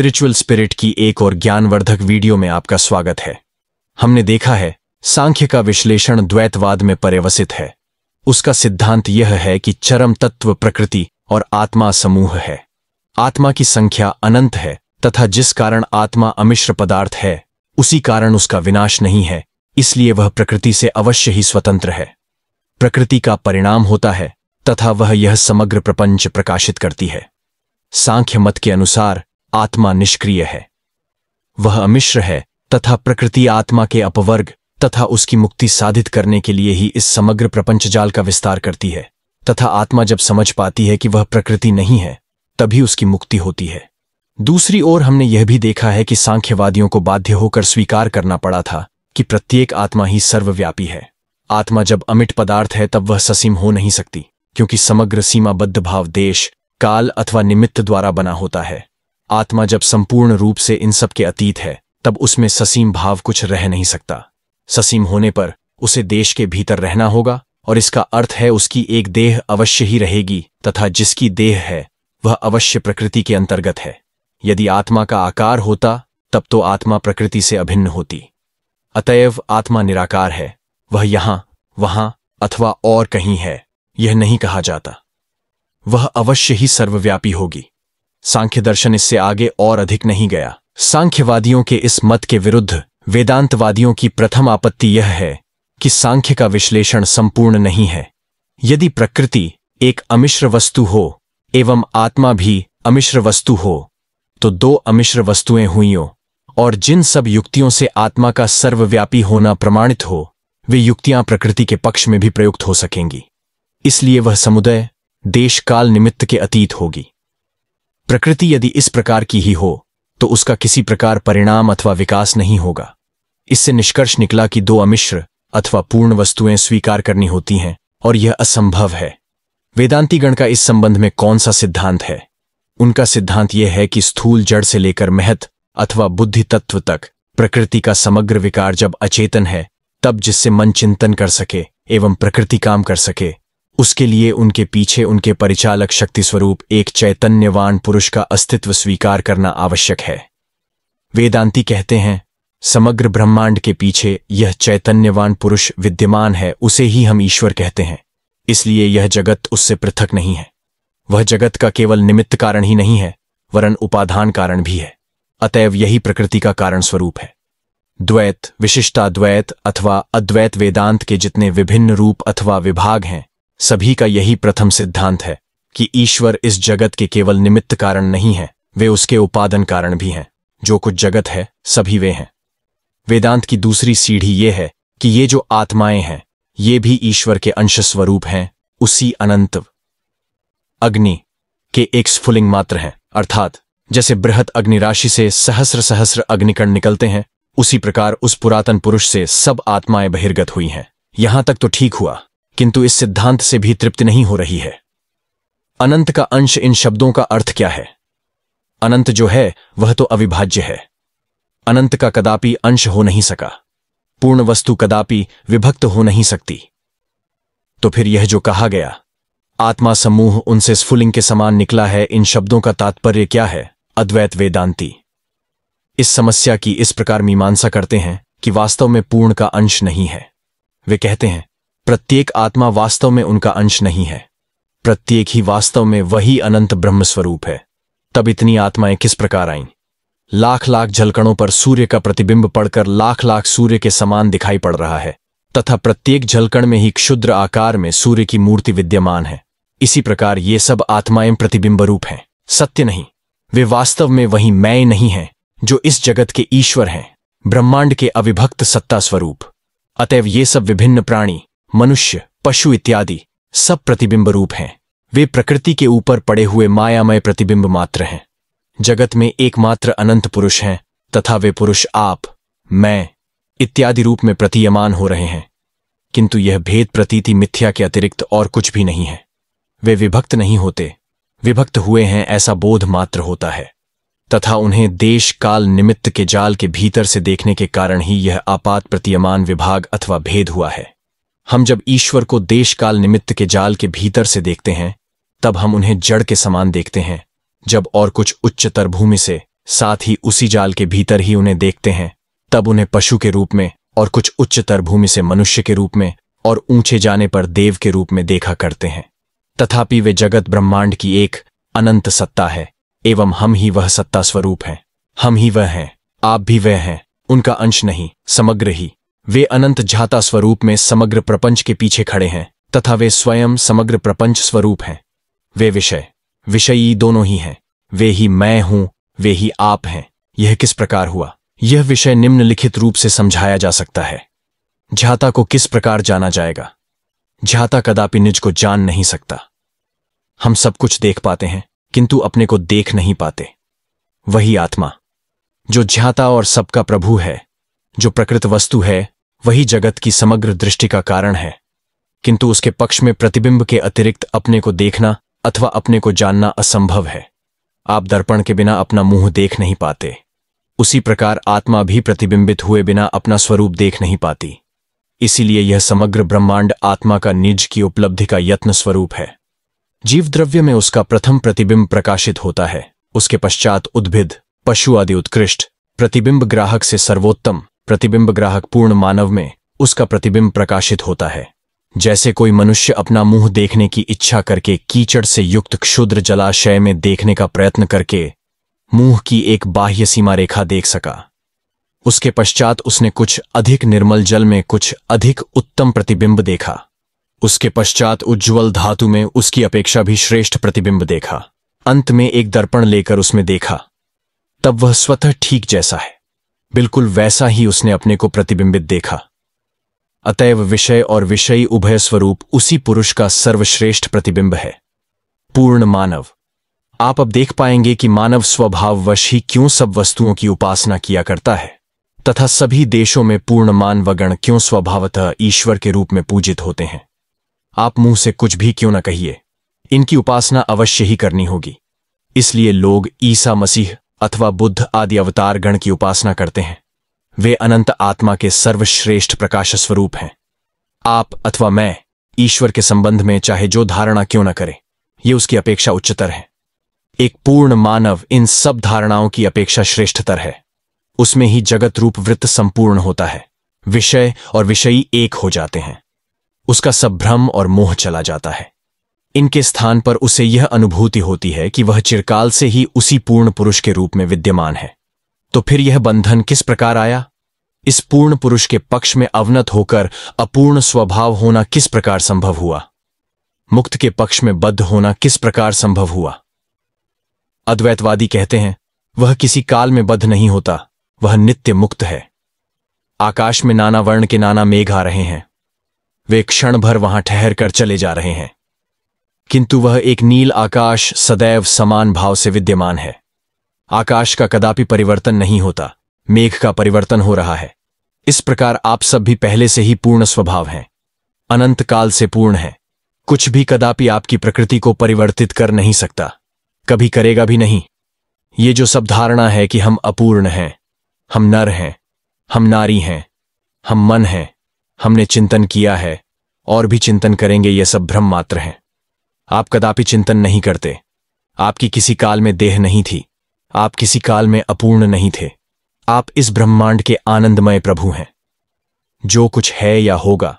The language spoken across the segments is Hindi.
स्पिरिचुअल स्पिरिट की एक और ज्ञानवर्धक वीडियो में आपका स्वागत है हमने देखा है सांख्य का विश्लेषण द्वैतवाद में पर्यवसित है उसका सिद्धांत यह है कि चरम तत्व प्रकृति और आत्मा समूह है आत्मा की संख्या अनंत है तथा जिस कारण आत्मा अमिश्र पदार्थ है उसी कारण उसका विनाश नहीं है इसलिए वह प्रकृति से अवश्य ही स्वतंत्र है प्रकृति का परिणाम होता है तथा वह यह समग्र प्रपंच प्रकाशित करती है सांख्य मत के अनुसार आत्मा निष्क्रिय है वह अमिश्र है तथा प्रकृति आत्मा के अपवर्ग तथा उसकी मुक्ति साधित करने के लिए ही इस समग्र प्रपंच जाल का विस्तार करती है तथा आत्मा जब समझ पाती है कि वह प्रकृति नहीं है तभी उसकी मुक्ति होती है दूसरी ओर हमने यह भी देखा है कि सांख्यवादियों को बाध्य होकर स्वीकार करना पड़ा था कि प्रत्येक आत्मा ही सर्वव्यापी है आत्मा जब अमिट पदार्थ है तब वह ससीम हो नहीं सकती क्योंकि समग्र सीमाबद्ध भाव देश काल अथवा निमित्त द्वारा बना होता है आत्मा जब संपूर्ण रूप से इन सब के अतीत है तब उसमें ससीम भाव कुछ रह नहीं सकता ससीम होने पर उसे देश के भीतर रहना होगा और इसका अर्थ है उसकी एक देह अवश्य ही रहेगी तथा जिसकी देह है वह अवश्य प्रकृति के अंतर्गत है यदि आत्मा का आकार होता तब तो आत्मा प्रकृति से अभिन्न होती अतएव आत्मा निराकार है वह यहां वहां अथवा और कहीं है यह नहीं कहा जाता वह अवश्य ही सर्वव्यापी होगी सांख्य दर्शन इससे आगे और अधिक नहीं गया सांख्यवादियों के इस मत के विरुद्ध वेदांतवादियों की प्रथम आपत्ति यह है कि सांख्य का विश्लेषण संपूर्ण नहीं है यदि प्रकृति एक अमिश्र वस्तु हो एवं आत्मा भी अमिश्र वस्तु हो तो दो अमिश्र वस्तुएं हुईयों और जिन सब युक्तियों से आत्मा का सर्वव्यापी होना प्रमाणित हो वे युक्तियां प्रकृति के पक्ष में भी प्रयुक्त हो सकेंगी इसलिए वह समुदाय देश काल निमित्त के अतीत होगी प्रकृति यदि इस प्रकार की ही हो तो उसका किसी प्रकार परिणाम अथवा विकास नहीं होगा इससे निष्कर्ष निकला कि दो अमिश्र अथवा पूर्ण वस्तुएं स्वीकार करनी होती हैं और यह असंभव है वेदांती गण का इस संबंध में कौन सा सिद्धांत है उनका सिद्धांत यह है कि स्थूल जड़ से लेकर महत अथवा बुद्धि तत्व तक प्रकृति का समग्र विकार जब अचेतन है तब जिससे मन चिंतन कर सके एवं प्रकृति काम कर सके उसके लिए उनके पीछे उनके परिचालक शक्ति स्वरूप एक चैतन्यवान पुरुष का अस्तित्व स्वीकार करना आवश्यक है वेदांती कहते हैं समग्र ब्रह्मांड के पीछे यह चैतन्यवान पुरुष विद्यमान है उसे ही हम ईश्वर कहते हैं इसलिए यह जगत उससे पृथक नहीं है वह जगत का केवल निमित्त कारण ही नहीं है वरन उपाधान कारण भी है अतएव यही प्रकृति का कारण स्वरूप है द्वैत विशिष्टाद्वैत अथवा अद्वैत वेदांत के जितने विभिन्न रूप अथवा विभाग हैं सभी का यही प्रथम सिद्धांत है कि ईश्वर इस जगत के केवल निमित्त कारण नहीं है वे उसके उपादन कारण भी हैं जो कुछ जगत है सभी वे हैं वेदांत की दूसरी सीढ़ी ये है कि ये जो आत्माएं हैं ये भी ईश्वर के अंश स्वरूप हैं उसी अनंत अग्नि के एक स्फुलिंग मात्र हैं अर्थात जैसे बृहत अग्निराशि से सहस्र सहस्र अग्निकण निकलते हैं उसी प्रकार उस पुरातन पुरुष से सब आत्माएं बहिर्गत हुई हैं यहां तक तो ठीक हुआ किंतु इस सिद्धांत से भी तृप्ति नहीं हो रही है अनंत का अंश इन शब्दों का अर्थ क्या है अनंत जो है वह तो अविभाज्य है अनंत का कदापि अंश हो नहीं सका पूर्ण वस्तु कदापि विभक्त हो नहीं सकती तो फिर यह जो कहा गया आत्मा समूह उनसे स्फुलिंग के समान निकला है इन शब्दों का तात्पर्य क्या है अद्वैत वेदांति इस समस्या की इस प्रकार मीमांसा करते हैं कि वास्तव में पूर्ण का अंश नहीं है वे कहते हैं प्रत्येक आत्मा वास्तव में उनका अंश नहीं है प्रत्येक ही वास्तव में वही अनंत ब्रह्मस्वरूप है तब इतनी आत्माएं किस प्रकार आईं लाख लाख झलकणों पर सूर्य का प्रतिबिंब पड़कर लाख लाख सूर्य के समान दिखाई पड़ रहा है तथा प्रत्येक झलकण में ही क्षुद्र आकार में सूर्य की मूर्ति विद्यमान है इसी प्रकार ये सब आत्माएं प्रतिबिंब रूप हैं सत्य नहीं वे वास्तव में वही मैं नहीं हैं जो इस जगत के ईश्वर हैं ब्रह्मांड के अविभक्त सत्ता स्वरूप अतएव ये सब विभिन्न प्राणी मनुष्य पशु इत्यादि सब प्रतिबिंब रूप हैं वे प्रकृति के ऊपर पड़े हुए मायामय प्रतिबिंब मात्र हैं जगत में एकमात्र अनंत पुरुष हैं तथा वे पुरुष आप मैं इत्यादि रूप में प्रतीयमान हो रहे हैं किंतु यह भेद प्रतीति मिथ्या के अतिरिक्त और कुछ भी नहीं है वे विभक्त नहीं होते विभक्त हुए हैं ऐसा बोध मात्र होता है तथा उन्हें देश काल निमित्त के जाल के भीतर से देखने के कारण ही यह आपात प्रतीयमान विभाग अथवा भेद हुआ है हम जब ईश्वर को देशकाल निमित्त के जाल के भीतर से देखते हैं तब हम उन्हें जड़ के समान देखते हैं जब और कुछ उच्चतर भूमि से साथ ही उसी जाल के भीतर ही उन्हें देखते हैं तब उन्हें पशु के रूप में और कुछ उच्चतर भूमि से मनुष्य के रूप में और ऊंचे जाने पर देव के रूप में देखा करते हैं तथापि वे जगत ब्रह्मांड की एक अनंत सत्ता है एवं हम ही वह सत्ता स्वरूप हैं हम ही वह हैं आप भी वह हैं उनका अंश नहीं समग्र ही वे अनंत झाता स्वरूप में समग्र प्रपंच के पीछे खड़े हैं तथा वे स्वयं समग्र प्रपंच स्वरूप हैं वे विषय विषयी दोनों ही हैं वे ही मैं हूं वे ही आप हैं यह किस प्रकार हुआ यह विषय निम्नलिखित रूप से समझाया जा सकता है झाता को किस प्रकार जाना जाएगा झाता कदापि निज को जान नहीं सकता हम सब कुछ देख पाते हैं किंतु अपने को देख नहीं पाते वही आत्मा जो झाता और सबका प्रभु है जो प्रकृत वस्तु है वही जगत की समग्र दृष्टि का कारण है किंतु उसके पक्ष में प्रतिबिंब के अतिरिक्त अपने को देखना अथवा अपने को जानना असंभव है आप दर्पण के बिना अपना मुंह देख नहीं पाते उसी प्रकार आत्मा भी प्रतिबिंबित हुए बिना अपना स्वरूप देख नहीं पाती इसीलिए यह समग्र ब्रह्मांड आत्मा का निज की उपलब्धि का यत्न स्वरूप है जीव द्रव्य में उसका प्रथम प्रतिबिंब प्रकाशित होता है उसके पश्चात उद्भिद पशु आदि उत्कृष्ट प्रतिबिंब ग्राहक से सर्वोत्तम प्रतिबिंब ग्राहक पूर्ण मानव में उसका प्रतिबिंब प्रकाशित होता है जैसे कोई मनुष्य अपना मुंह देखने की इच्छा करके कीचड़ से युक्त क्षुद्र जलाशय में देखने का प्रयत्न करके मुंह की एक बाह्य सीमा रेखा देख सका उसके पश्चात उसने कुछ अधिक निर्मल जल में कुछ अधिक उत्तम प्रतिबिंब देखा उसके पश्चात उज्ज्वल धातु में उसकी अपेक्षा भी श्रेष्ठ प्रतिबिंब देखा अंत में एक दर्पण लेकर उसमें देखा तब वह स्वतः ठीक जैसा है बिल्कुल वैसा ही उसने अपने को प्रतिबिंबित देखा अतएव विषय और विषयी उभय स्वरूप उसी पुरुष का सर्वश्रेष्ठ प्रतिबिंब है पूर्ण मानव आप अब देख पाएंगे कि मानव स्वभाववश ही क्यों सब वस्तुओं की उपासना किया करता है तथा सभी देशों में पूर्ण मानवगण क्यों स्वभावतः ईश्वर के रूप में पूजित होते हैं आप मुंह से कुछ भी क्यों न कहिए इनकी उपासना अवश्य ही करनी होगी इसलिए लोग ईसा मसीह अथवा बुद्ध आदि अवतार गण की उपासना करते हैं वे अनंत आत्मा के सर्वश्रेष्ठ प्रकाश स्वरूप हैं आप अथवा मैं ईश्वर के संबंध में चाहे जो धारणा क्यों न करें ये उसकी अपेक्षा उच्चतर है एक पूर्ण मानव इन सब धारणाओं की अपेक्षा श्रेष्ठतर है उसमें ही जगत रूप वृत्त संपूर्ण होता है विषय और विषयी एक हो जाते हैं उसका सब भ्रम और मोह चला जाता है इनके स्थान पर उसे यह अनुभूति होती है कि वह चिरकाल से ही उसी पूर्ण पुरुष के रूप में विद्यमान है तो फिर यह बंधन किस प्रकार आया इस पूर्ण पुरुष के पक्ष में अवनत होकर अपूर्ण स्वभाव होना किस प्रकार संभव हुआ मुक्त के पक्ष में बद्ध होना किस प्रकार संभव हुआ अद्वैतवादी कहते हैं वह किसी काल में बद्ध नहीं होता वह नित्य मुक्त है आकाश में नाना वर्ण के नाना मेघ आ रहे हैं वे क्षण भर वहां ठहर कर चले जा रहे हैं किंतु वह एक नील आकाश सदैव समान भाव से विद्यमान है आकाश का कदापि परिवर्तन नहीं होता मेघ का परिवर्तन हो रहा है इस प्रकार आप सब भी पहले से ही पूर्ण स्वभाव हैं अनंत काल से पूर्ण है कुछ भी कदापि आपकी प्रकृति को परिवर्तित कर नहीं सकता कभी करेगा भी नहीं ये जो सब धारणा है कि हम अपूर्ण हैं हम नर हैं हम नारी हैं हम मन हैं हमने चिंतन किया है और भी चिंतन करेंगे ये सब भ्रम मात्र हैं आप कदापि चिंतन नहीं करते आपकी किसी काल में देह नहीं थी आप किसी काल में अपूर्ण नहीं थे आप इस ब्रह्मांड के आनंदमय प्रभु हैं जो कुछ है या होगा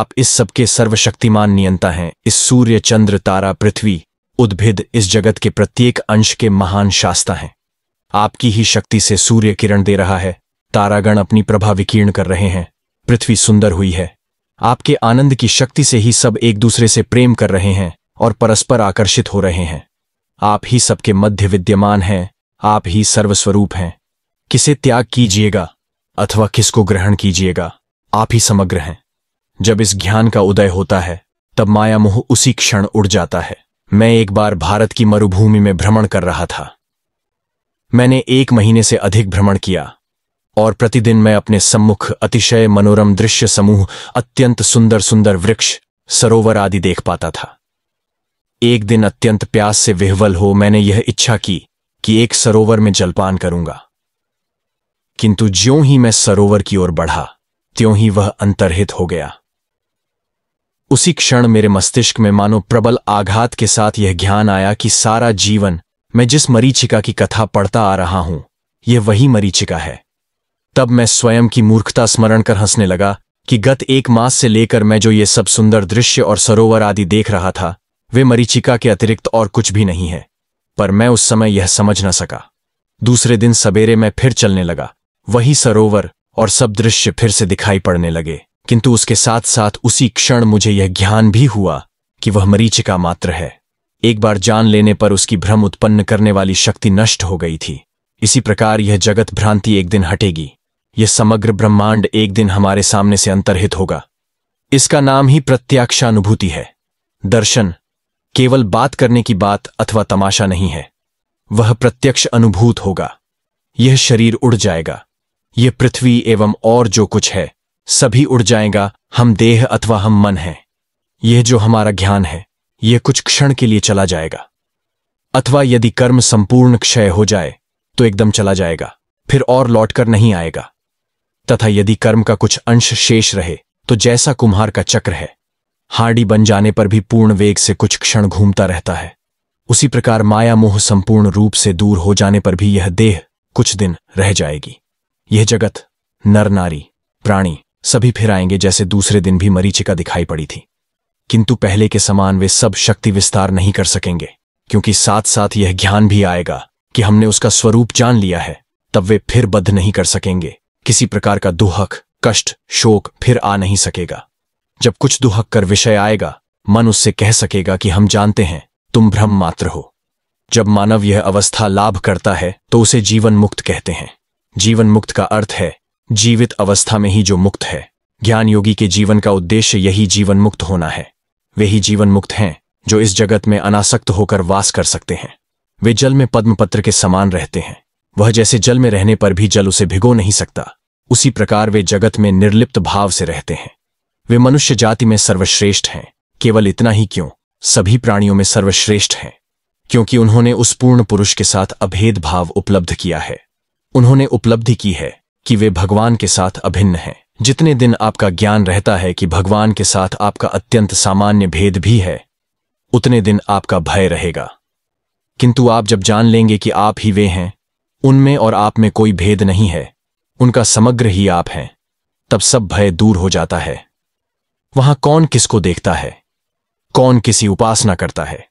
आप इस सबके सर्वशक्तिमान नियंता हैं इस सूर्य चंद्र तारा पृथ्वी उद्भिद इस जगत के प्रत्येक अंश के महान शास्ता हैं आपकी ही शक्ति से सूर्य किरण दे रहा है तारागण अपनी प्रभा विकीर्ण कर रहे हैं पृथ्वी सुंदर हुई है आपके आनंद की शक्ति से ही सब एक दूसरे से प्रेम कर रहे हैं और परस्पर आकर्षित हो रहे हैं आप ही सबके मध्य विद्यमान हैं आप ही सर्वस्वरूप हैं किसे त्याग कीजिएगा अथवा किसको ग्रहण कीजिएगा आप ही समग्र हैं जब इस ज्ञान का उदय होता है तब माया मोह उसी क्षण उड़ जाता है मैं एक बार भारत की मरुभूमि में भ्रमण कर रहा था मैंने एक महीने से अधिक भ्रमण किया और प्रतिदिन मैं अपने सम्मुख अतिशय मनोरम दृश्य समूह अत्यंत सुंदर सुंदर वृक्ष सरोवर आदि देख पाता था एक दिन अत्यंत प्यास से विह्वल हो मैंने यह इच्छा की कि एक सरोवर में जलपान करूंगा किंतु ज्यों ही मैं सरोवर की ओर बढ़ा त्यों ही वह अंतरहित हो गया उसी क्षण मेरे मस्तिष्क में मानो प्रबल आघात के साथ यह ज्ञान आया कि सारा जीवन मैं जिस मरीचिका की कथा पढ़ता आ रहा हूं यह वही मरीचिका है तब मैं स्वयं की मूर्खता स्मरण कर हंसने लगा कि गत एक मास से लेकर मैं जो ये सब सुंदर दृश्य और सरोवर आदि देख रहा था वे मरीचिका के अतिरिक्त और कुछ भी नहीं है पर मैं उस समय यह समझ न सका दूसरे दिन सवेरे मैं फिर चलने लगा वही सरोवर और सब दृश्य फिर से दिखाई पड़ने लगे किंतु उसके साथ साथ उसी क्षण मुझे यह ज्ञान भी हुआ कि वह मरीचिका मात्र है एक बार जान लेने पर उसकी भ्रम उत्पन्न करने वाली शक्ति नष्ट हो गई थी इसी प्रकार यह जगत भ्रांति एक दिन हटेगी यह समग्र ब्रह्मांड एक दिन हमारे सामने से अंतरहित होगा इसका नाम ही प्रत्याक्षानुभूति है दर्शन केवल बात करने की बात अथवा तमाशा नहीं है वह प्रत्यक्ष अनुभूत होगा यह शरीर उड़ जाएगा यह पृथ्वी एवं और जो कुछ है सभी उड़ जाएगा हम देह अथवा हम मन हैं यह जो हमारा ज्ञान है यह कुछ क्षण के लिए चला जाएगा अथवा यदि कर्म संपूर्ण क्षय हो जाए तो एकदम चला जाएगा फिर और लौटकर नहीं आएगा तथा यदि कर्म का कुछ अंश शेष रहे तो जैसा कुम्हार का चक्र है हार्डी बन जाने पर भी पूर्ण वेग से कुछ क्षण घूमता रहता है उसी प्रकार माया मोह संपूर्ण रूप से दूर हो जाने पर भी यह देह कुछ दिन रह जाएगी यह जगत नर नारी प्राणी सभी फिर आएंगे जैसे दूसरे दिन भी मरीचिका दिखाई पड़ी थी किंतु पहले के समान वे सब शक्ति विस्तार नहीं कर सकेंगे क्योंकि साथ साथ यह ज्ञान भी आएगा कि हमने उसका स्वरूप जान लिया है तब वे फिर बद्ध नहीं कर सकेंगे किसी प्रकार का दुहक कष्ट शोक फिर आ नहीं सकेगा जब कुछ दुहक कर विषय आएगा मन उससे कह सकेगा कि हम जानते हैं तुम भ्रम मात्र हो जब मानव यह अवस्था लाभ करता है तो उसे जीवन मुक्त कहते हैं जीवन मुक्त का अर्थ है जीवित अवस्था में ही जो मुक्त है ज्ञान योगी के जीवन का उद्देश्य यही जीवन मुक्त होना है वे ही जीवन मुक्त हैं जो इस जगत में अनासक्त होकर वास कर सकते हैं वे जल में पद्मपत्र के समान रहते हैं वह जैसे जल में रहने पर भी जल उसे भिगो नहीं सकता उसी प्रकार वे जगत में निर्लिप्त भाव से रहते हैं वे मनुष्य जाति में सर्वश्रेष्ठ हैं केवल इतना ही क्यों सभी प्राणियों में सर्वश्रेष्ठ हैं क्योंकि उन्होंने उस पूर्ण पुरुष के साथ अभेद भाव उपलब्ध किया है उन्होंने उपलब्धि की है कि वे भगवान के साथ अभिन्न हैं जितने दिन आपका ज्ञान रहता है कि भगवान के साथ आपका अत्यंत सामान्य भेद भी है उतने दिन आपका भय रहेगा किंतु आप जब जान लेंगे कि आप ही वे हैं उनमें और आप में कोई भेद नहीं है उनका समग्र ही आप हैं तब सब भय दूर हो जाता है वहां कौन किसको देखता है कौन किसी उपासना करता है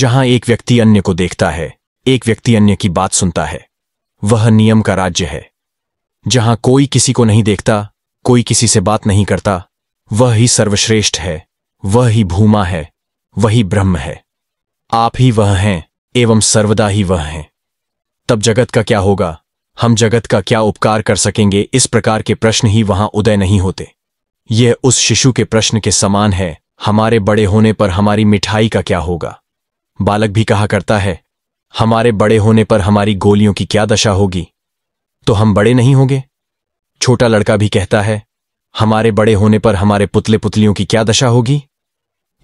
जहां एक व्यक्ति अन्य को देखता है एक व्यक्ति अन्य की बात सुनता है वह नियम का राज्य है जहां कोई किसी को नहीं देखता कोई किसी से बात नहीं करता वह ही सर्वश्रेष्ठ है वह ही भूमा है वही ब्रह्म है आप ही वह हैं एवं सर्वदा ही वह हैं तब जगत का क्या होगा हम जगत का क्या उपकार कर सकेंगे इस प्रकार के प्रश्न ही वहां उदय नहीं होते यह उस शिशु के प्रश्न के समान है हमारे बड़े होने पर हमारी मिठाई का क्या होगा बालक भी कहा करता है हमारे बड़े होने पर हमारी गोलियों की क्या दशा होगी तो हम बड़े नहीं होंगे छोटा लड़का भी कहता है हमारे बड़े होने पर हमारे पुतले पुतलियों की क्या दशा होगी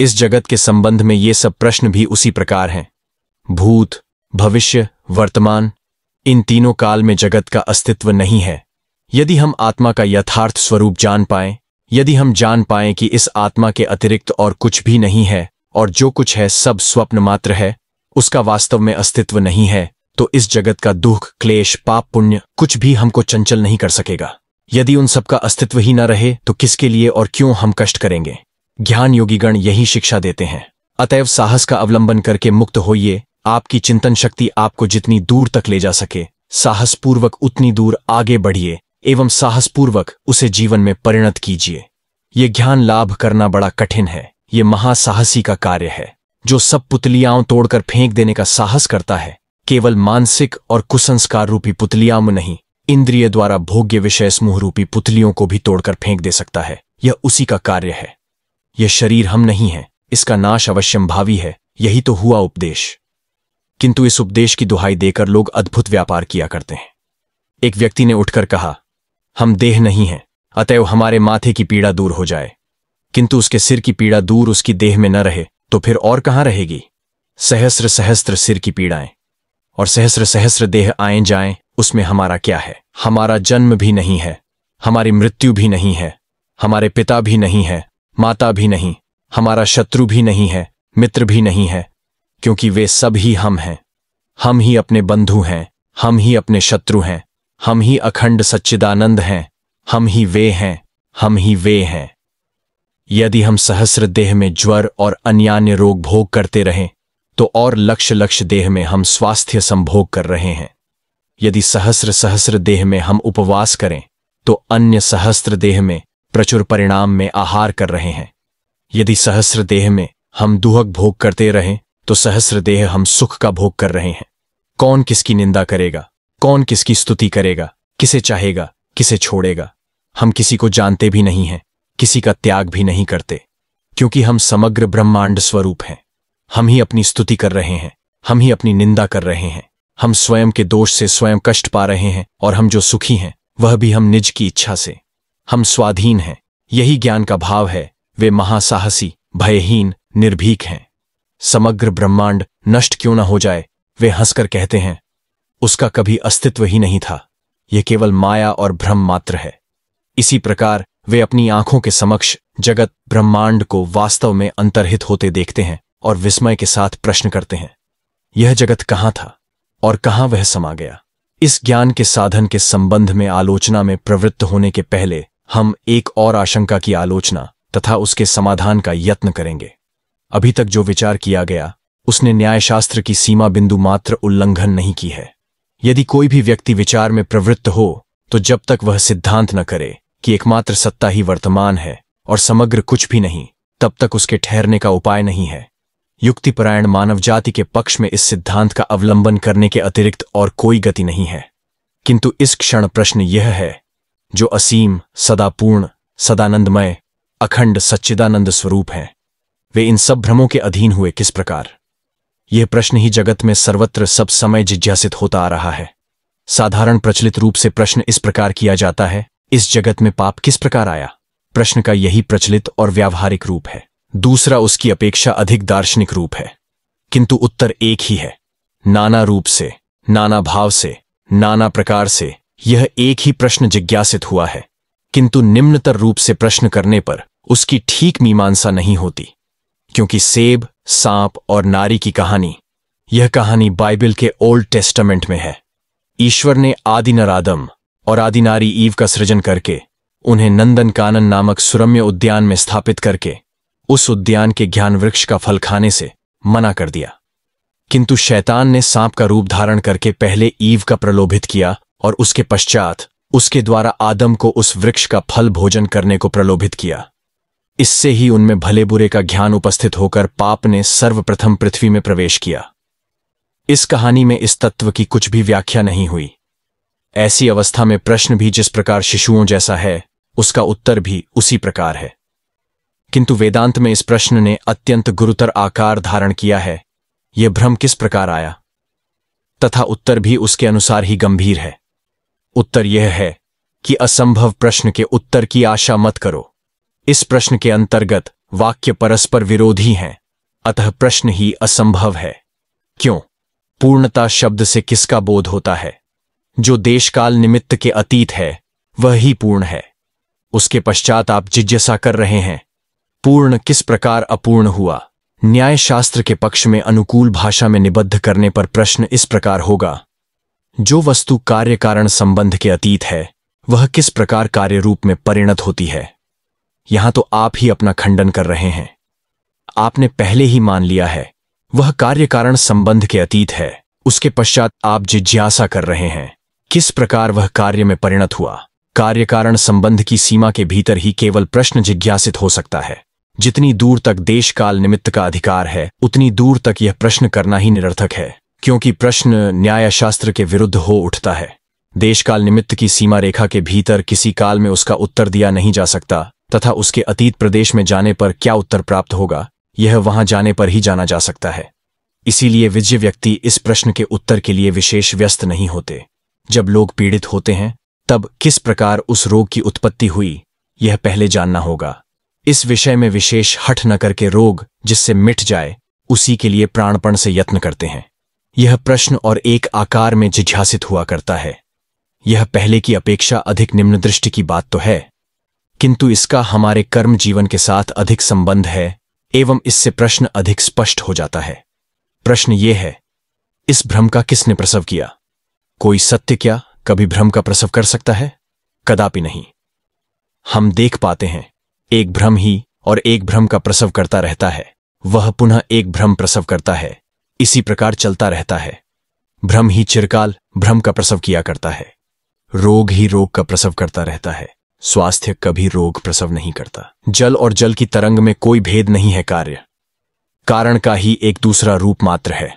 इस जगत के संबंध में ये सब प्रश्न भी उसी प्रकार हैं भूत भविष्य वर्तमान इन तीनों काल में जगत का अस्तित्व नहीं है यदि हम आत्मा का यथार्थ स्वरूप जान पाएं यदि हम जान पाएं कि इस आत्मा के अतिरिक्त और कुछ भी नहीं है और जो कुछ है सब स्वप्न मात्र है उसका वास्तव में अस्तित्व नहीं है तो इस जगत का दुख क्लेश पाप पुण्य कुछ भी हमको चंचल नहीं कर सकेगा यदि उन सबका अस्तित्व ही न रहे तो किसके लिए और क्यों हम कष्ट करेंगे ज्ञान योगीगण यही शिक्षा देते हैं अतएव साहस का अवलंबन करके मुक्त होइए आपकी चिंतन शक्ति आपको जितनी दूर तक ले जा सके साहसपूर्वक उतनी दूर आगे बढ़िए एवं साहसपूर्वक उसे जीवन में परिणत कीजिए यह ज्ञान लाभ करना बड़ा कठिन है यह महासाहसी का कार्य है जो सब पुतलियाओं तोड़कर फेंक देने का साहस करता है केवल मानसिक और कुसंस्कार रूपी पुतलियाओं में नहीं इंद्रिय द्वारा भोग्य विषय समूह रूपी पुतलियों को भी तोड़कर फेंक दे सकता है यह उसी का कार्य है यह शरीर हम नहीं है इसका नाश अवश्यम भावी है यही तो हुआ उपदेश किंतु इस उपदेश की दुहाई देकर लोग अद्भुत व्यापार किया करते हैं एक व्यक्ति ने उठकर कहा हम देह नहीं हैं अतएव हमारे माथे की पीड़ा दूर हो जाए किंतु उसके सिर की पीड़ा दूर उसकी देह में न रहे तो फिर और कहां रहेगी सहस्र सहस्त्र सिर की पीड़ाएं और सहस्र सहस्र देह आए जाएं उसमें हमारा क्या है हमारा जन्म भी नहीं है हमारी मृत्यु भी नहीं है हमारे पिता भी नहीं है माता भी नहीं हमारा शत्रु भी नहीं है मित्र भी नहीं है क्योंकि वे सब ही हम हैं हम ही अपने बंधु हैं हम ही अपने शत्रु हैं हम ही अखंड सच्चिदानंद हैं हम ही वे हैं हम ही वे हैं यदि हम सहस्र देह में ज्वर और अन्यान्य रोग भोग करते रहें तो और लक्ष्य लक्ष्य देह में हम स्वास्थ्य संभोग कर रहे हैं यदि सहस्र सहस्र देह में हम उपवास करें तो अन्य सहस्र देह में प्रचुर परिणाम में आहार कर रहे हैं यदि सहस्र देह में हम दुहक भोग करते रहें तो सहस्र देह हम सुख का भोग कर रहे हैं कौन किसकी निंदा करेगा कौन किसकी स्तुति करेगा किसे चाहेगा किसे छोड़ेगा हम किसी को जानते भी नहीं हैं किसी का त्याग भी नहीं करते क्योंकि हम समग्र ब्रह्मांड स्वरूप हैं हम ही अपनी स्तुति कर रहे हैं हम ही अपनी निंदा कर रहे हैं हम स्वयं के दोष से स्वयं कष्ट पा रहे हैं और हम जो सुखी हैं वह भी हम निज की इच्छा से हम स्वाधीन हैं यही ज्ञान का भाव है वे महासाहसी भयहीन निर्भीक हैं समग्र ब्रह्मांड नष्ट क्यों न हो जाए वे हंसकर कहते हैं उसका कभी अस्तित्व ही नहीं था यह केवल माया और भ्रम मात्र है इसी प्रकार वे अपनी आंखों के समक्ष जगत ब्रह्मांड को वास्तव में अंतर्हित होते देखते हैं और विस्मय के साथ प्रश्न करते हैं यह जगत कहाँ था और कहाँ वह समा गया इस ज्ञान के साधन के संबंध में आलोचना में प्रवृत्त होने के पहले हम एक और आशंका की आलोचना तथा उसके समाधान का यत्न करेंगे अभी तक जो विचार किया गया उसने न्यायशास्त्र की सीमा बिंदु मात्र उल्लंघन नहीं की है यदि कोई भी व्यक्ति विचार में प्रवृत्त हो तो जब तक वह सिद्धांत न करे कि एकमात्र सत्ता ही वर्तमान है और समग्र कुछ भी नहीं तब तक उसके ठहरने का उपाय नहीं है युक्तिपरायण मानव जाति के पक्ष में इस सिद्धांत का अवलंबन करने के अतिरिक्त और कोई गति नहीं है किंतु इस क्षण प्रश्न यह है जो असीम सदापूर्ण सदानंदमय अखंड सच्चिदानंद स्वरूप हैं वे इन सब भ्रमों के अधीन हुए किस प्रकार यह प्रश्न ही जगत में सर्वत्र सब समय जिज्ञासित होता आ रहा है साधारण प्रचलित रूप से प्रश्न इस प्रकार किया जाता है इस जगत में पाप किस प्रकार आया प्रश्न का यही प्रचलित और व्यावहारिक रूप है दूसरा उसकी अपेक्षा अधिक दार्शनिक रूप है किंतु उत्तर एक ही है नाना रूप से नाना भाव से नाना प्रकार से यह एक ही प्रश्न जिज्ञासित हुआ है किंतु निम्नतर रूप से प्रश्न करने पर उसकी ठीक मीमांसा नहीं होती क्योंकि सेब सांप और नारी की कहानी यह कहानी बाइबल के ओल्ड टेस्टामेंट में है ईश्वर ने आदि नरादम और आदि नारी ईव का सृजन करके उन्हें नंदन कानन नामक सुरम्य उद्यान में स्थापित करके उस उद्यान के ज्ञान वृक्ष का फल खाने से मना कर दिया किंतु शैतान ने सांप का रूप धारण करके पहले ईव का प्रलोभित किया और उसके पश्चात उसके द्वारा आदम को उस वृक्ष का फल भोजन करने को प्रलोभित किया इससे ही उनमें भले बुरे का ज्ञान उपस्थित होकर पाप ने सर्वप्रथम पृथ्वी में प्रवेश किया इस कहानी में इस तत्व की कुछ भी व्याख्या नहीं हुई ऐसी अवस्था में प्रश्न भी जिस प्रकार शिशुओं जैसा है उसका उत्तर भी उसी प्रकार है किंतु वेदांत में इस प्रश्न ने अत्यंत गुरुतर आकार धारण किया है यह भ्रम किस प्रकार आया तथा उत्तर भी उसके अनुसार ही गंभीर है उत्तर यह है कि असंभव प्रश्न के उत्तर की आशा मत करो इस प्रश्न के अंतर्गत वाक्य परस्पर विरोधी हैं अतः प्रश्न ही असंभव है क्यों पूर्णता शब्द से किसका बोध होता है जो देशकाल निमित्त के अतीत है वह ही पूर्ण है उसके पश्चात आप जिज्ञासा कर रहे हैं पूर्ण किस प्रकार अपूर्ण हुआ न्यायशास्त्र के पक्ष में अनुकूल भाषा में निबद्ध करने पर प्रश्न इस प्रकार होगा जो वस्तु कार्य कारण संबंध के अतीत है वह किस प्रकार कार्य रूप में परिणत होती है यहां तो आप ही अपना खंडन कर रहे हैं आपने पहले ही मान लिया है वह कार्य कारण संबंध के अतीत है उसके पश्चात आप जिज्ञासा कर रहे हैं किस प्रकार वह कार्य में परिणत हुआ कार्य कारण संबंध की सीमा के भीतर ही केवल प्रश्न जिज्ञासित हो सकता है जितनी दूर तक देश काल निमित्त का अधिकार है उतनी दूर तक यह प्रश्न करना ही निरर्थक है क्योंकि प्रश्न न्यायशास्त्र के विरुद्ध हो उठता है देशकाल निमित्त की सीमा रेखा के भीतर किसी काल में उसका उत्तर दिया नहीं जा सकता तथा उसके अतीत प्रदेश में जाने पर क्या उत्तर प्राप्त होगा यह वहां जाने पर ही जाना जा सकता है इसीलिए विजय व्यक्ति इस प्रश्न के उत्तर के लिए विशेष व्यस्त नहीं होते जब लोग पीड़ित होते हैं तब किस प्रकार उस रोग की उत्पत्ति हुई यह पहले जानना होगा इस विषय में विशेष हठ न करके रोग जिससे मिट जाए उसी के लिए प्राणपण से यत्न करते हैं यह प्रश्न और एक आकार में जिज्ञासित हुआ करता है यह पहले की अपेक्षा अधिक निम्न दृष्टि की बात तो है किंतु इसका हमारे कर्म जीवन के साथ अधिक संबंध है एवं इससे प्रश्न अधिक स्पष्ट हो जाता है प्रश्न ये है इस भ्रम का किसने प्रसव किया कोई सत्य क्या कभी भ्रम का प्रसव कर सकता है कदापि नहीं हम देख पाते हैं एक भ्रम ही और एक भ्रम का प्रसव करता रहता है वह पुनः एक भ्रम प्रसव करता है इसी प्रकार चलता रहता है भ्रम ही चिरकाल भ्रम का प्रसव किया करता है रोग ही रोग का प्रसव करता रहता है स्वास्थ्य कभी रोग प्रसव नहीं करता जल और जल की तरंग में कोई भेद नहीं है कार्य कारण का ही एक दूसरा रूप मात्र है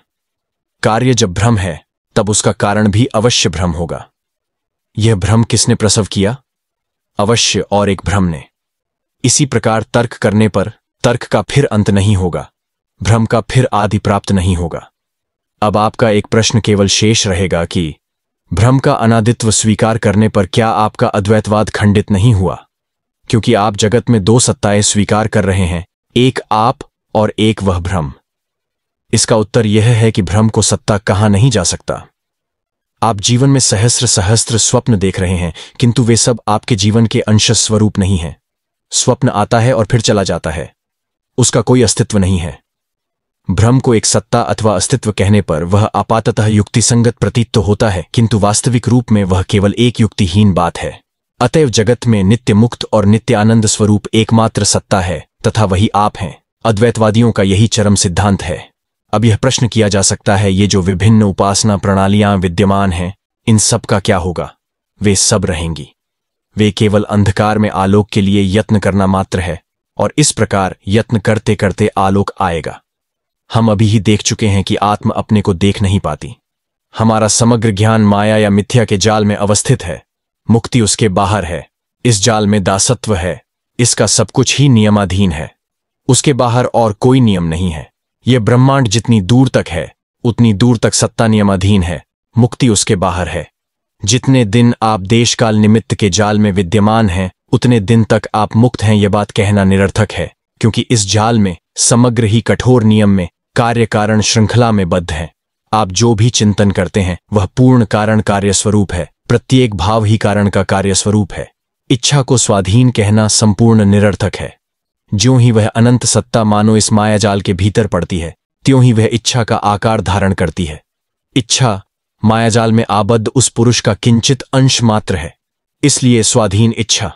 कार्य जब भ्रम है तब उसका कारण भी अवश्य भ्रम होगा यह भ्रम किसने प्रसव किया अवश्य और एक भ्रम ने इसी प्रकार तर्क करने पर तर्क का फिर अंत नहीं होगा भ्रम का फिर आदि प्राप्त नहीं होगा अब आपका एक प्रश्न केवल शेष रहेगा कि भ्रम का अनादित्व स्वीकार करने पर क्या आपका अद्वैतवाद खंडित नहीं हुआ क्योंकि आप जगत में दो सत्ताएं स्वीकार कर रहे हैं एक आप और एक वह भ्रम इसका उत्तर यह है कि भ्रम को सत्ता कहा नहीं जा सकता आप जीवन में सहस्र सहस्त्र स्वप्न देख रहे हैं किंतु वे सब आपके जीवन के अंश स्वरूप नहीं है स्वप्न आता है और फिर चला जाता है उसका कोई अस्तित्व नहीं है भ्रम को एक सत्ता अथवा अस्तित्व कहने पर वह आपाततः युक्तिसंगत प्रतीत तो होता है किंतु वास्तविक रूप में वह केवल एक युक्तिहीन बात है अतएव जगत में नित्य मुक्त और नित्य आनंद स्वरूप एकमात्र सत्ता है तथा वही आप हैं अद्वैतवादियों का यही चरम सिद्धांत है अब यह प्रश्न किया जा सकता है ये जो विभिन्न उपासना प्रणालियां विद्यमान हैं इन सब का क्या होगा वे सब रहेंगी वे केवल अंधकार में आलोक के लिए यत्न करना मात्र है और इस प्रकार यत्न करते करते आलोक आएगा हम अभी ही देख चुके हैं कि आत्म अपने को देख नहीं पाती हमारा समग्र ज्ञान माया या मिथ्या के जाल में अवस्थित है मुक्ति उसके बाहर है इस जाल में दासत्व है इसका सब कुछ ही नियमाधीन है उसके बाहर और कोई नियम नहीं है यह ब्रह्मांड जितनी दूर तक है उतनी दूर तक सत्ता नियमाधीन है मुक्ति उसके बाहर है जितने दिन आप देशकाल निमित्त के जाल में विद्यमान हैं उतने दिन तक आप मुक्त हैं यह बात कहना निरर्थक है क्योंकि इस जाल में समग्र ही कठोर नियम में कार्य कारण श्रृंखला में बद्ध हैं आप जो भी चिंतन करते हैं वह पूर्ण कारण कार्यस्वरूप है प्रत्येक भाव ही कारण का कार्यस्वरूप है इच्छा को स्वाधीन कहना संपूर्ण निरर्थक है ज्यो ही वह अनंत सत्ता मानो इस मायाजाल के भीतर पड़ती है त्यों ही वह इच्छा का आकार धारण करती है इच्छा मायाजाल में आबद्ध उस पुरुष का किंचित अंश मात्र है इसलिए स्वाधीन इच्छा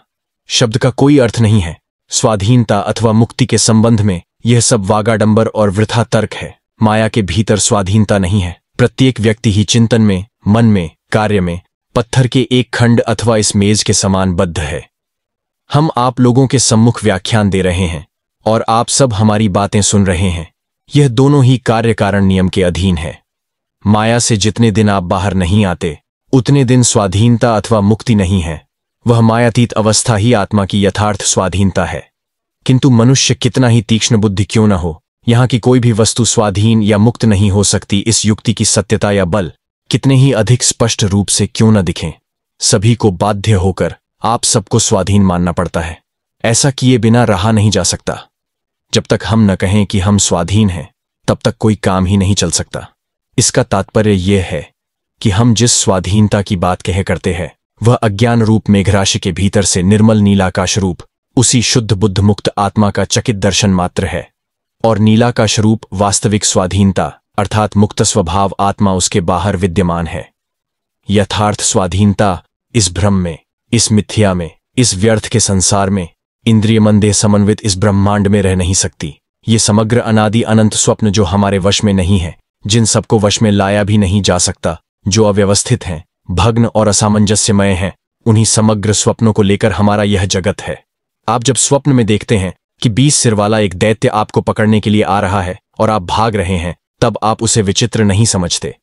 शब्द का कोई अर्थ नहीं है स्वाधीनता अथवा मुक्ति के संबंध में यह सब वागाडंबर और वृथा तर्क है माया के भीतर स्वाधीनता नहीं है प्रत्येक व्यक्ति ही चिंतन में मन में कार्य में पत्थर के एक खंड अथवा इस मेज के समान बद्ध है हम आप लोगों के सम्मुख व्याख्यान दे रहे हैं और आप सब हमारी बातें सुन रहे हैं यह दोनों ही कार्य कारण नियम के अधीन है माया से जितने दिन आप बाहर नहीं आते उतने दिन स्वाधीनता अथवा मुक्ति नहीं है वह मायातीत अवस्था ही आत्मा की यथार्थ स्वाधीनता है किंतु मनुष्य कितना ही तीक्ष्ण बुद्धि क्यों न हो यहां की कोई भी वस्तु स्वाधीन या मुक्त नहीं हो सकती इस युक्ति की सत्यता या बल कितने ही अधिक स्पष्ट रूप से क्यों न दिखें सभी को बाध्य होकर आप सबको स्वाधीन मानना पड़ता है ऐसा किए बिना रहा नहीं जा सकता जब तक हम न कहें कि हम स्वाधीन हैं तब तक कोई काम ही नहीं चल सकता इसका तात्पर्य यह है कि हम जिस स्वाधीनता की बात कह करते हैं वह अज्ञान रूप मेघराशि के भीतर से निर्मल नीलाकाश रूप उसी शुद्ध बुद्ध मुक्त आत्मा का चकित दर्शन मात्र है और नीला का स्वरूप वास्तविक स्वाधीनता अर्थात मुक्त स्वभाव आत्मा उसके बाहर विद्यमान है यथार्थ स्वाधीनता इस भ्रम में इस मिथ्या में इस व्यर्थ के संसार में इंद्रिय मंदे समन्वित इस ब्रह्मांड में रह नहीं सकती ये समग्र अनादि अनंत स्वप्न जो हमारे वश में नहीं है जिन सबको वश में लाया भी नहीं जा सकता जो अव्यवस्थित हैं भग्न और असामंजस्यमय हैं उन्हीं समग्र स्वप्नों को लेकर हमारा यह जगत है आप जब स्वप्न में देखते हैं कि बीस सिर वाला एक दैत्य आपको पकड़ने के लिए आ रहा है और आप भाग रहे हैं तब आप उसे विचित्र नहीं समझते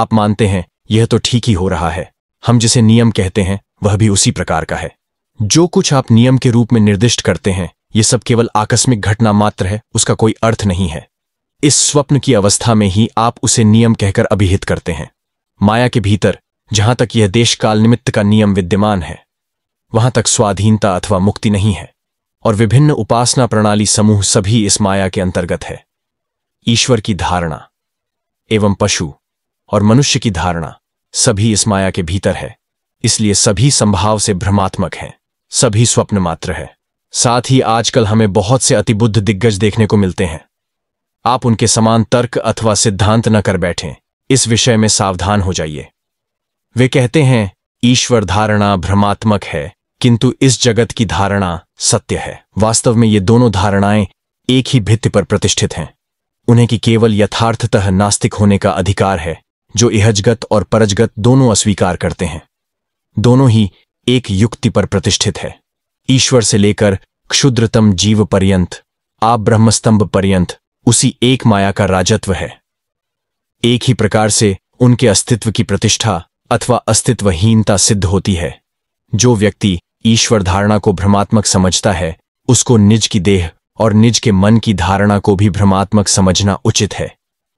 आप मानते हैं यह तो ठीक ही हो रहा है हम जिसे नियम कहते हैं वह भी उसी प्रकार का है जो कुछ आप नियम के रूप में निर्दिष्ट करते हैं यह सब केवल आकस्मिक घटना मात्र है उसका कोई अर्थ नहीं है इस स्वप्न की अवस्था में ही आप उसे नियम कहकर अभिहित करते हैं माया के भीतर जहां तक यह देश काल निमित्त का नियम विद्यमान है वहां तक स्वाधीनता अथवा मुक्ति नहीं है और विभिन्न उपासना प्रणाली समूह सभी इस माया के अंतर्गत है ईश्वर की धारणा एवं पशु और मनुष्य की धारणा सभी इस माया के भीतर है इसलिए सभी संभाव से भ्रमात्मक हैं सभी स्वप्न मात्र है साथ ही आजकल हमें बहुत से अतिबुद्ध दिग्गज देखने को मिलते हैं आप उनके समान तर्क अथवा सिद्धांत न कर बैठें इस विषय में सावधान हो जाइए वे कहते हैं ईश्वर धारणा भ्रमात्मक है किंतु इस जगत की धारणा सत्य है वास्तव में ये दोनों धारणाएं एक ही भित्ति पर प्रतिष्ठित हैं उन्हें कि केवल यथार्थतः नास्तिक होने का अधिकार है जो इहजगत और परजगत दोनों अस्वीकार करते हैं दोनों ही एक युक्ति पर प्रतिष्ठित है ईश्वर से लेकर क्षुद्रतम जीव पर्यंत आप ब्रह्मस्तंभ पर्यंत उसी एक माया का राजत्व है एक ही प्रकार से उनके अस्तित्व की प्रतिष्ठा अथवा अस्तित्वहीनता सिद्ध होती है जो व्यक्ति ईश्वर धारणा को भ्रमात्मक समझता है उसको निज की देह और निज के मन की धारणा को भी भ्रमात्मक समझना उचित है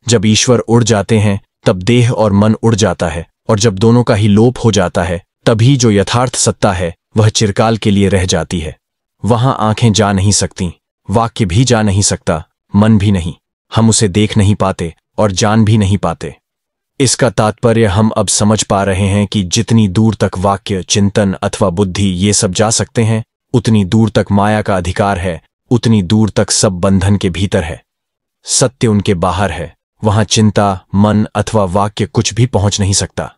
जब ईश्वर उड़ जाते हैं तब देह और मन उड़ जाता है और जब दोनों का ही लोप हो जाता है तभी जो यथार्थ सत्ता है वह चिरकाल के लिए रह जाती है वहां आंखें जा नहीं सकती वाक्य भी जा नहीं सकता मन भी नहीं हम उसे देख नहीं पाते और जान भी नहीं पाते इसका तात्पर्य हम अब समझ पा रहे हैं कि जितनी दूर तक वाक्य चिंतन अथवा बुद्धि ये सब जा सकते हैं उतनी दूर तक माया का अधिकार है उतनी दूर तक सब बंधन के भीतर है सत्य उनके बाहर है वहां चिंता मन अथवा वाक्य कुछ भी पहुंच नहीं सकता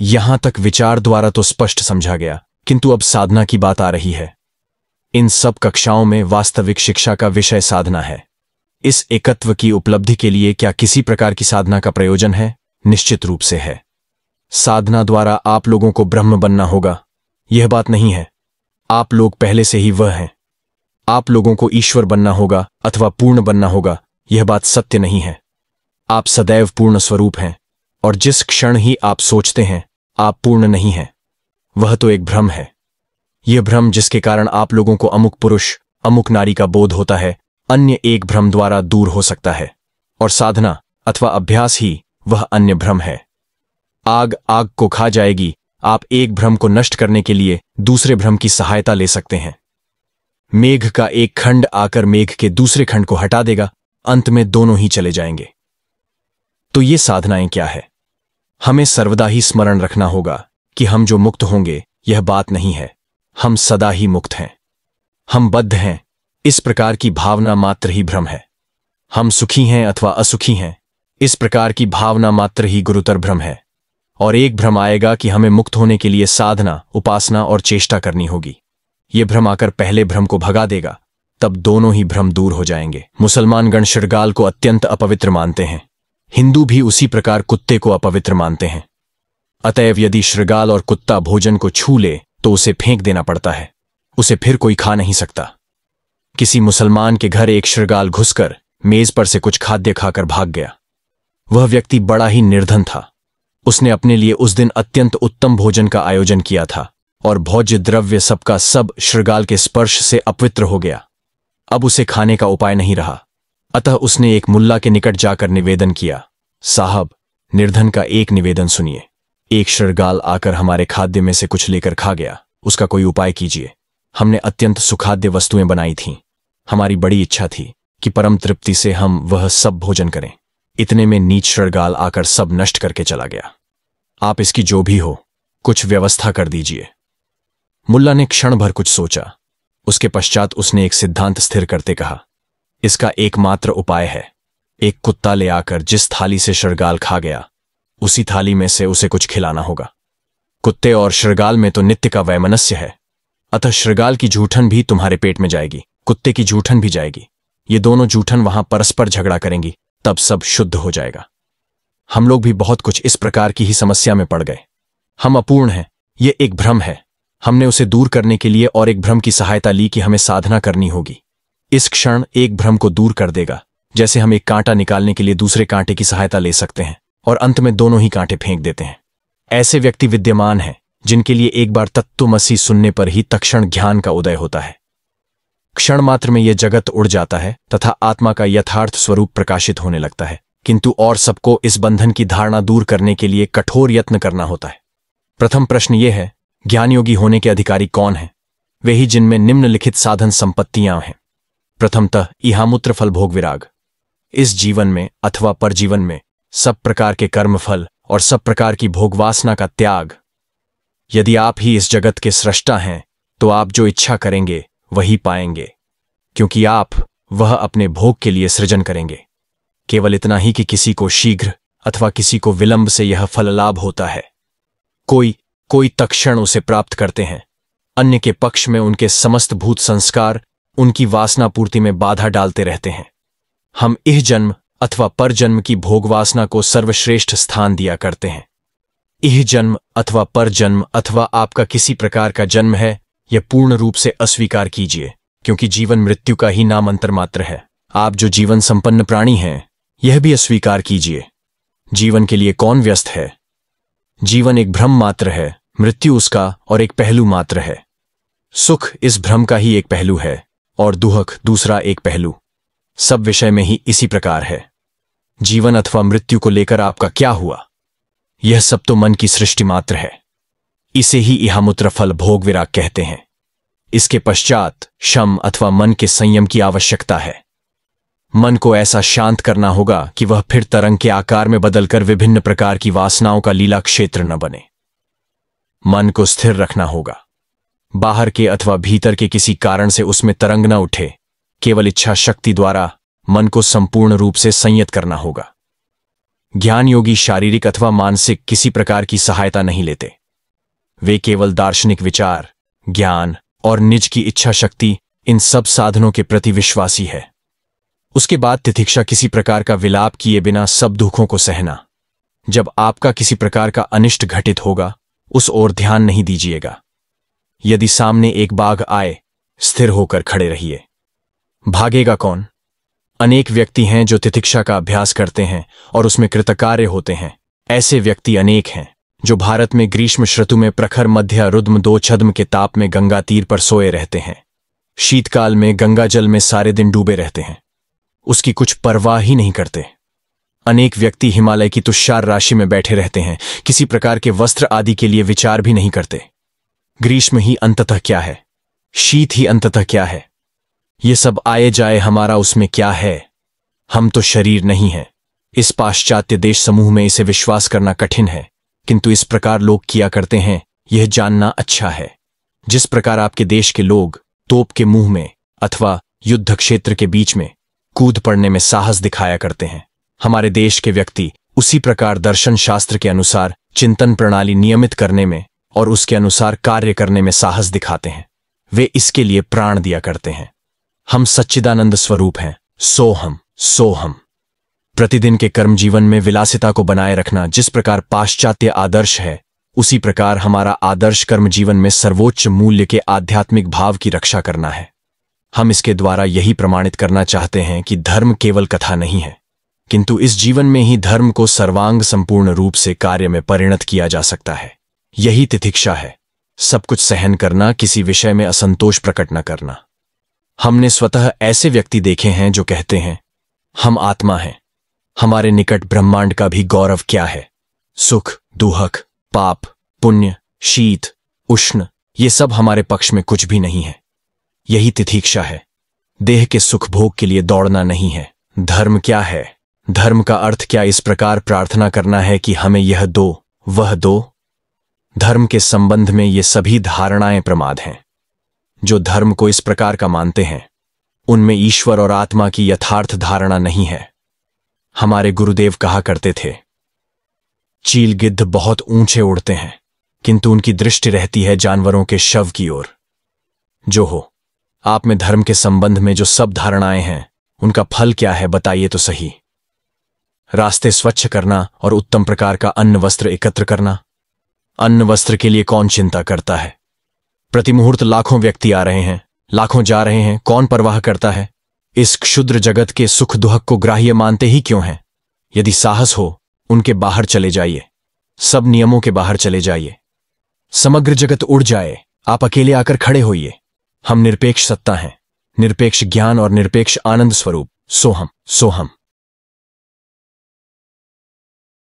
यहां तक विचार द्वारा तो स्पष्ट समझा गया किंतु अब साधना की बात आ रही है इन सब कक्षाओं में वास्तविक शिक्षा का विषय साधना है इस एकत्व की उपलब्धि के लिए क्या किसी प्रकार की साधना का प्रयोजन है निश्चित रूप से है साधना द्वारा आप लोगों को ब्रह्म बनना होगा यह बात नहीं है आप लोग पहले से ही वह हैं आप लोगों को ईश्वर बनना होगा अथवा पूर्ण बनना होगा यह बात सत्य नहीं है आप सदैव पूर्ण स्वरूप हैं और जिस क्षण ही आप सोचते हैं आप पूर्ण नहीं हैं वह तो एक भ्रम है यह भ्रम जिसके कारण आप लोगों को अमुक पुरुष अमुक नारी का बोध होता है अन्य एक भ्रम द्वारा दूर हो सकता है और साधना अथवा अभ्यास ही वह अन्य भ्रम है आग आग को खा जाएगी आप एक भ्रम को नष्ट करने के लिए दूसरे भ्रम की सहायता ले सकते हैं मेघ का एक खंड आकर मेघ के दूसरे खंड को हटा देगा अंत में दोनों ही चले जाएंगे तो ये साधनाएं क्या है हमें सर्वदा ही स्मरण रखना होगा कि हम जो मुक्त होंगे यह बात नहीं है हम सदा ही मुक्त हैं हम बद्ध हैं इस प्रकार की भावना मात्र ही भ्रम है हम सुखी हैं अथवा असुखी हैं इस प्रकार की भावना मात्र ही गुरुतर भ्रम है और एक भ्रम आएगा कि हमें मुक्त होने के लिए साधना उपासना और चेष्टा करनी होगी ये भ्रम आकर पहले भ्रम को भगा देगा तब दोनों ही भ्रम दूर हो जाएंगे मुसलमान गण शिरगाल को अत्यंत अपवित्र मानते हैं हिंदू भी उसी प्रकार कुत्ते को अपवित्र मानते हैं अतएव यदि श्रृगाल और कुत्ता भोजन को छू ले तो उसे फेंक देना पड़ता है उसे फिर कोई खा नहीं सकता किसी मुसलमान के घर एक श्रृगाल घुसकर मेज पर से कुछ खाद्य खाकर भाग गया वह व्यक्ति बड़ा ही निर्धन था उसने अपने लिए उस दिन अत्यंत उत्तम भोजन का आयोजन किया था और भोज्य द्रव्य सबका सब श्रृगाल के स्पर्श से अपवित्र हो गया अब उसे खाने का उपाय नहीं रहा अतः उसने एक मुल्ला के निकट जाकर निवेदन किया साहब निर्धन का एक निवेदन सुनिए एक श्रृगाल आकर हमारे खाद्य में से कुछ लेकर खा गया उसका कोई उपाय कीजिए हमने अत्यंत सुखाद्य वस्तुएं बनाई थीं हमारी बड़ी इच्छा थी कि परम तृप्ति से हम वह सब भोजन करें इतने में नीच श्रृगाल आकर सब नष्ट करके चला गया आप इसकी जो भी हो कुछ व्यवस्था कर दीजिए मुल्ला ने क्षण भर कुछ सोचा उसके पश्चात उसने एक सिद्धांत स्थिर करते कहा इसका एकमात्र उपाय है एक कुत्ता ले आकर जिस थाली से शृगाल खा गया उसी थाली में से उसे कुछ खिलाना होगा कुत्ते और शृगाल में तो नित्य का वैमनस्य है अतः श्रृगाल की जूठन भी तुम्हारे पेट में जाएगी कुत्ते की जूठन भी जाएगी ये दोनों जूठन वहां परस्पर झगड़ा करेंगी तब सब शुद्ध हो जाएगा हम लोग भी बहुत कुछ इस प्रकार की ही समस्या में पड़ गए हम अपूर्ण हैं ये एक भ्रम है हमने उसे दूर करने के लिए और एक भ्रम की सहायता ली कि हमें साधना करनी होगी इस क्षण एक भ्रम को दूर कर देगा जैसे हम एक कांटा निकालने के लिए दूसरे कांटे की सहायता ले सकते हैं और अंत में दोनों ही कांटे फेंक देते हैं ऐसे व्यक्ति विद्यमान हैं जिनके लिए एक बार तत्वमसी सुनने पर ही तक्षण ज्ञान का उदय होता है क्षण मात्र में यह जगत उड़ जाता है तथा आत्मा का यथार्थ स्वरूप प्रकाशित होने लगता है किंतु और सबको इस बंधन की धारणा दूर करने के लिए कठोर यत्न करना होता है प्रथम प्रश्न ये है ज्ञान योगी होने के अधिकारी कौन है वे ही जिनमें निम्नलिखित साधन संपत्तियां हैं प्रथमतः इहामूत्र फल भोग विराग इस जीवन में अथवा परजीवन में सब प्रकार के कर्मफल और सब प्रकार की भोगवासना का त्याग यदि आप ही इस जगत के सृष्टा हैं तो आप जो इच्छा करेंगे वही पाएंगे क्योंकि आप वह अपने भोग के लिए सृजन करेंगे केवल इतना ही कि किसी को शीघ्र अथवा किसी को विलंब से यह फल लाभ होता है कोई कोई तक्षण उसे प्राप्त करते हैं अन्य के पक्ष में उनके समस्त भूत संस्कार उनकी वासना पूर्ति में बाधा डालते रहते हैं हम इह जन्म अथवा पर जन्म की भोग वासना को सर्वश्रेष्ठ स्थान दिया करते हैं इह जन्म अथवा पर जन्म अथवा आपका किसी प्रकार का जन्म है यह पूर्ण रूप से अस्वीकार कीजिए क्योंकि जीवन मृत्यु का ही नाम अंतर मात्र है आप जो जीवन संपन्न प्राणी हैं यह भी अस्वीकार कीजिए जीवन के लिए कौन व्यस्त है जीवन एक भ्रम मात्र है मृत्यु उसका और एक पहलू मात्र है सुख इस भ्रम का ही एक पहलू है और दुहक दूसरा एक पहलू सब विषय में ही इसी प्रकार है जीवन अथवा मृत्यु को लेकर आपका क्या हुआ यह सब तो मन की सृष्टि मात्र है इसे ही फल भोग विराग कहते हैं इसके पश्चात शम अथवा मन के संयम की आवश्यकता है मन को ऐसा शांत करना होगा कि वह फिर तरंग के आकार में बदलकर विभिन्न प्रकार की वासनाओं का लीला क्षेत्र न बने मन को स्थिर रखना होगा बाहर के अथवा भीतर के किसी कारण से उसमें तरंग न उठे केवल इच्छा शक्ति द्वारा मन को संपूर्ण रूप से संयत करना होगा ज्ञान योगी शारीरिक अथवा मानसिक किसी प्रकार की सहायता नहीं लेते वे केवल दार्शनिक विचार ज्ञान और निज की इच्छा शक्ति इन सब साधनों के प्रति विश्वासी है उसके बाद तिथिक्षा किसी प्रकार का विलाप किए बिना सब दुखों को सहना जब आपका किसी प्रकार का अनिष्ट घटित होगा उस ओर ध्यान नहीं दीजिएगा यदि सामने एक बाघ आए स्थिर होकर खड़े रहिए भागेगा कौन अनेक व्यक्ति हैं जो तिथिक्षा का अभ्यास करते हैं और उसमें कृतकार्य होते हैं ऐसे व्यक्ति अनेक हैं जो भारत में ग्रीष्म ऋतु में प्रखर मध्य रुद्म दो छद्म के ताप में गंगा तीर पर सोए रहते हैं शीतकाल में गंगा जल में सारे दिन डूबे रहते हैं उसकी कुछ परवाह ही नहीं करते अनेक व्यक्ति हिमालय की तुषार राशि में बैठे रहते हैं किसी प्रकार के वस्त्र आदि के लिए विचार भी नहीं करते ग्रीष्म ही अंततः क्या है शीत ही अंततः क्या है ये सब आए जाए हमारा उसमें क्या है हम तो शरीर नहीं है इस पाश्चात्य देश समूह में इसे विश्वास करना कठिन है किंतु इस प्रकार लोग किया करते हैं यह जानना अच्छा है जिस प्रकार आपके देश के लोग तोप के मुंह में अथवा युद्ध क्षेत्र के बीच में कूद पड़ने में साहस दिखाया करते हैं हमारे देश के व्यक्ति उसी प्रकार दर्शन शास्त्र के अनुसार चिंतन प्रणाली नियमित करने में और उसके अनुसार कार्य करने में साहस दिखाते हैं वे इसके लिए प्राण दिया करते हैं हम सच्चिदानंद स्वरूप हैं सोहम सोहम प्रतिदिन के कर्म जीवन में विलासिता को बनाए रखना जिस प्रकार पाश्चात्य आदर्श है उसी प्रकार हमारा आदर्श कर्म जीवन में सर्वोच्च मूल्य के आध्यात्मिक भाव की रक्षा करना है हम इसके द्वारा यही प्रमाणित करना चाहते हैं कि धर्म केवल कथा नहीं है किंतु इस जीवन में ही धर्म को सर्वांग संपूर्ण रूप से कार्य में परिणत किया जा सकता है यही तिथिक्षा है सब कुछ सहन करना किसी विषय में असंतोष प्रकट न करना हमने स्वतः ऐसे व्यक्ति देखे हैं जो कहते हैं हम आत्मा हैं हमारे निकट ब्रह्मांड का भी गौरव क्या है सुख दुहक पाप पुण्य शीत उष्ण ये सब हमारे पक्ष में कुछ भी नहीं है यही तिथिक्षा है देह के सुख भोग के लिए दौड़ना नहीं है धर्म क्या है धर्म का अर्थ क्या इस प्रकार प्रार्थना करना है कि हमें यह दो वह दो धर्म के संबंध में ये सभी धारणाएं प्रमाद हैं जो धर्म को इस प्रकार का मानते हैं उनमें ईश्वर और आत्मा की यथार्थ धारणा नहीं है हमारे गुरुदेव कहा करते थे चील गिद्ध बहुत ऊंचे उड़ते हैं किंतु उनकी दृष्टि रहती है जानवरों के शव की ओर जो हो आप में धर्म के संबंध में जो सब धारणाएं हैं उनका फल क्या है बताइए तो सही रास्ते स्वच्छ करना और उत्तम प्रकार का अन्न वस्त्र एकत्र करना अन्न वस्त्र के लिए कौन चिंता करता है प्रतिमुहूर्त लाखों व्यक्ति आ रहे हैं लाखों जा रहे हैं कौन परवाह करता है इस क्षुद्र जगत के सुख दुहक को ग्राह्य मानते ही क्यों हैं यदि साहस हो उनके बाहर चले जाइए सब नियमों के बाहर चले जाइए समग्र जगत उड़ जाए आप अकेले आकर खड़े होइए हम निरपेक्ष सत्ता हैं निरपेक्ष ज्ञान और निरपेक्ष आनंद स्वरूप सोहम सोहम